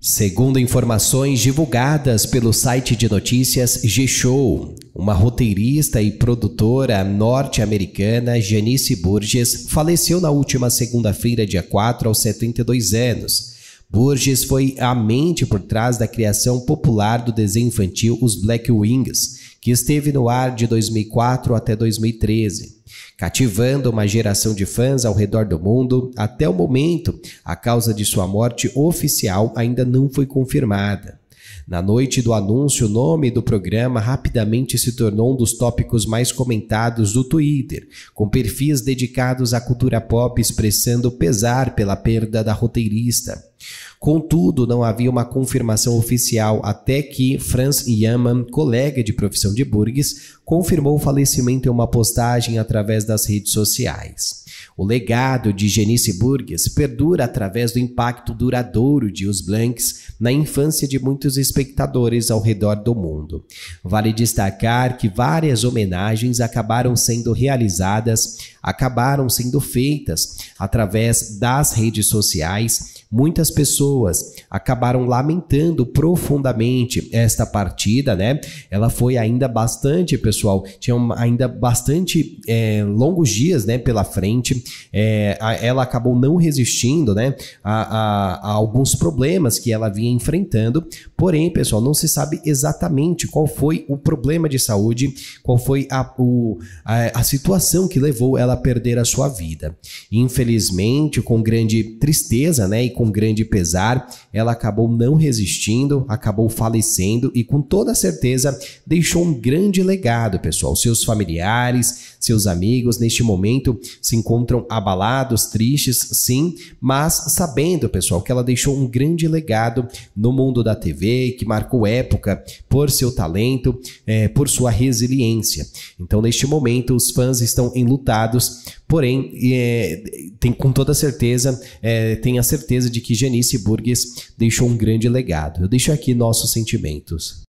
Segundo informações divulgadas pelo site de notícias G-Show, uma roteirista e produtora norte-americana, Janice Burgess, faleceu na última segunda-feira, dia 4, aos 72 anos. Burgess foi a mente por trás da criação popular do desenho infantil Os Black Wings, que esteve no ar de 2004 até 2013, cativando uma geração de fãs ao redor do mundo. Até o momento, a causa de sua morte oficial ainda não foi confirmada. Na noite do anúncio, o nome do programa rapidamente se tornou um dos tópicos mais comentados do Twitter, com perfis dedicados à cultura pop expressando pesar pela perda da roteirista. Contudo, não havia uma confirmação oficial até que Franz Yaman, colega de profissão de Burgess, confirmou o falecimento em uma postagem através das redes sociais. O legado de Genice Burgess perdura através do impacto duradouro de Os Blanks na infância de muitos espectadores ao redor do mundo. Vale destacar que várias homenagens acabaram sendo realizadas, acabaram sendo feitas através das redes sociais Muitas pessoas acabaram lamentando profundamente esta partida, né? Ela foi ainda bastante, pessoal, tinham ainda bastante é, longos dias, né, pela frente. É, a, ela acabou não resistindo, né, a, a, a alguns problemas que ela vinha enfrentando. Porém, pessoal, não se sabe exatamente qual foi o problema de saúde, qual foi a, o, a, a situação que levou ela a perder a sua vida. Infelizmente, com grande tristeza, né, e com grande pesar, ela acabou não resistindo, acabou falecendo e com toda certeza deixou um grande legado, pessoal. Seus familiares, seus amigos neste momento se encontram abalados, tristes, sim, mas sabendo, pessoal, que ela deixou um grande legado no mundo da TV, que marcou época por seu talento, é, por sua resiliência. Então, neste momento, os fãs estão enlutados, porém, é, tem com toda certeza, é, a certeza de que Janice Burgess deixou um grande legado. Eu deixo aqui nossos sentimentos.